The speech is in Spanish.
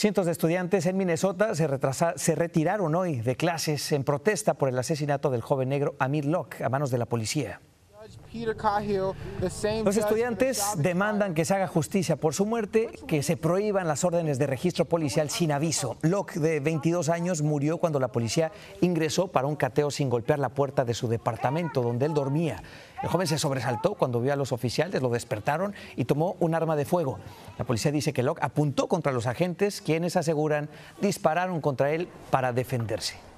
Cientos de estudiantes en Minnesota se, retiraron hoy de clases en protesta por el asesinato del joven negro Amir Locke a manos de la policía. Los estudiantes demandan que se haga justicia por su muerte, que se prohíban las órdenes de registro policial sin aviso. Locke, de 22 años, murió cuando la policía ingresó para un cateo sin golpear la puerta de su departamento donde él dormía. El joven se sobresaltó cuando vio a los oficiales, lo despertaron y tomó un arma de fuego. La policía dice que Locke apuntó contra los agentes, quienes aseguran dispararon contra él para defenderse.